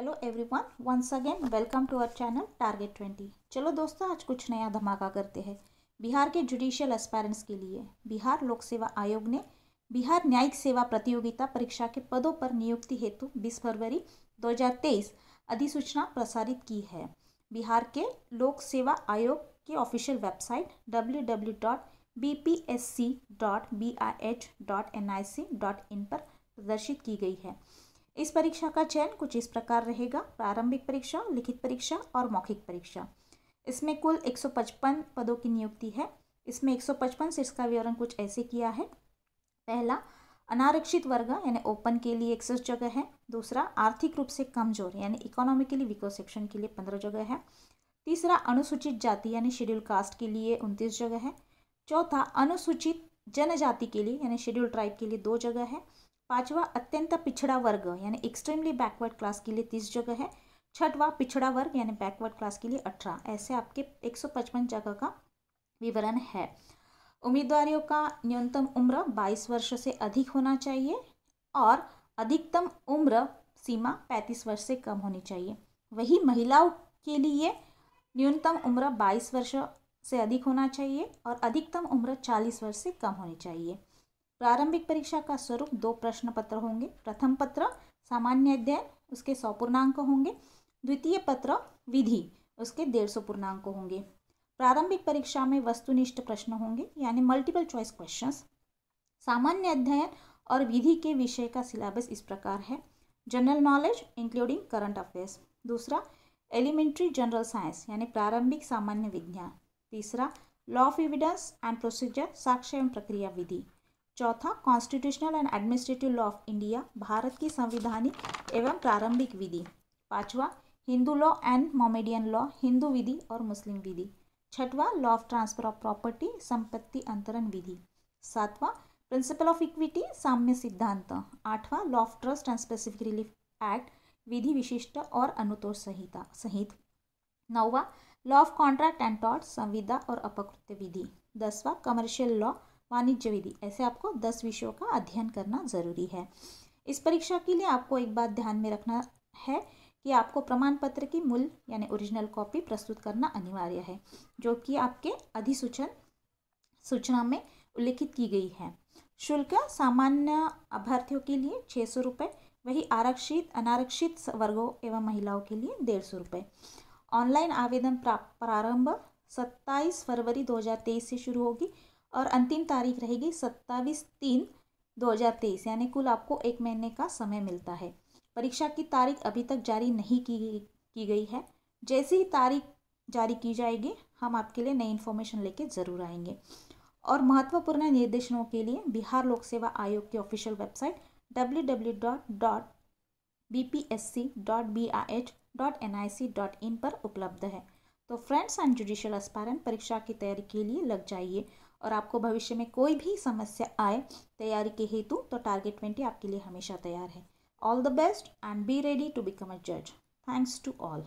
hello everyone once again welcome to our channel target twenty चलो दोस्तों आज कुछ नया धमाका करते हैं बिहार के जुडिशियल एस्पायरेंट्स के लिए बिहार लोक सेवा आयोग ने बिहार न्यायिक सेवा प्रतियोगिता परीक्षा के पदों पर नियुक्ति हेतु 20 फरवरी 2023 अधिसूचना प्रसारित की है बिहार के लोक सेवा आयोग की ऑफिशियल वेबसाइट डब्ल्यू पर प्रदर्शित की गई है इस परीक्षा का चयन कुछ इस प्रकार रहेगा प्रारंभिक परीक्षा लिखित परीक्षा और मौखिक परीक्षा इसमें कुल 155 पदों की नियुक्ति है इसमें 155 सीट्स का विवरण कुछ ऐसे किया है पहला अनारक्षित वर्ग यानी ओपन के लिए इकसठ जगह है दूसरा आर्थिक रूप से कमजोर यानी इकोनॉमिकली वीको सेक्शन के लिए पंद्रह जगह है तीसरा अनुसूचित जाति यानी शेड्यूल कास्ट के लिए उनतीस जगह है चौथा अनुसूचित जनजाति के लिए यानी शेड्यूल ट्राइब के लिए दो जगह है पांचवा अत्यंत पिछड़ा वर्ग यानी एक्सट्रीमली बैकवर्ड क्लास के लिए तीस जगह है छठवा पिछड़ा वर्ग यानी बैकवर्ड क्लास के लिए अठारह ऐसे आपके एक सौ पचपन जगह का विवरण है उम्मीदवारों का न्यूनतम उम्र बाईस वर्ष से अधिक होना चाहिए और अधिकतम उम्र सीमा पैंतीस वर्ष से कम होनी चाहिए वही महिलाओं के लिए न्यूनतम उम्र बाईस वर्ष से अधिक होना चाहिए और अधिकतम उम्र चालीस वर्ष से कम होनी चाहिए प्रारंभिक परीक्षा का स्वरूप दो प्रश्न पत्र होंगे प्रथम पत्र सामान्य अध्ययन उसके सौ पूर्णांक होंगे द्वितीय पत्र विधि उसके डेढ़ सौ पूर्णांक होंगे प्रारंभिक परीक्षा में वस्तुनिष्ठ प्रश्न होंगे यानी मल्टीपल चॉइस क्वेश्चंस सामान्य अध्ययन और विधि के विषय का सिलेबस इस प्रकार है general knowledge including current affairs दूसरा एलिमेंट्री जनरल साइंस यानी प्रारंभिक सामान्य विज्ञान तीसरा law of evidence and procedure साक्ष्य एवं प्रक्रिया विधि चौथा constitutional and administrative law of India Bharat की संविधानिक एवं प्रारंभिक विधि पांचवा Hindu law and Mohammedan law Hindu विधि और मुस्लिम विधि छठवा law of transfer of property संपत्ति अंतरण विधि सातवां प्रिंसिपल ऑफ इक्विटी साम्य सिद्धांत आठवां law of trust and specific relief act विधि विशिष्ट और अनुतोष संहिता सहित नौवा लॉ ऑफ कॉन्ट्रैक्ट एंड टॉट संविदा और अपकृत्य विधि दसवां कमर्शियल लॉ वाणिज्य विधि ऐसे आपको दस विषयों का अध्ययन करना ज़रूरी है इस परीक्षा के लिए आपको एक बात ध्यान में रखना है कि आपको प्रमाण पत्र की मूल यानी ओरिजिनल कॉपी प्रस्तुत करना अनिवार्य है जो कि आपके अधिसूचन सूचना में उल्लेखित की गई है शुल्क सामान्य अभ्यर्थियों के लिए छः सौ रुपये वही आरक्षित अनारक्षित वर्गों एवं महिलाओं के लिए डेढ़ सौ रुपये ऑनलाइन आवेदन प्रारंभ सत्ताईस फरवरी 2023 से शुरू होगी और अंतिम तारीख रहेगी सत्ताईस तीन दो हजार तेईस यानी कुल आपको एक महीने का समय मिलता है परीक्षा की तारीख अभी तक जारी नहीं की की गई है जैसी ही तारीख जारी की जाएगी हम आपके लिए नई इन्फॉर्मेशन लेके ज़रूर आएंगे और महत्वपूर्ण निर्देशनों के लिए बिहार लोक सेवा आयोग की official website W W dot dot B P S C dot B I H dot N I C dot in पर उपलब्ध है तो फ्रेंड्स एंड जुडिशियल अस्पायरेंट परीक्षा की तैयारी के लिए लग जाइए और आपको भविष्य में कोई भी समस्या आए तैयारी के हेतु तो टारगेट ट्वेंटी आपके लिए हमेशा तैयार है all the best and be ready to become a जज थैंक्स टू ऑल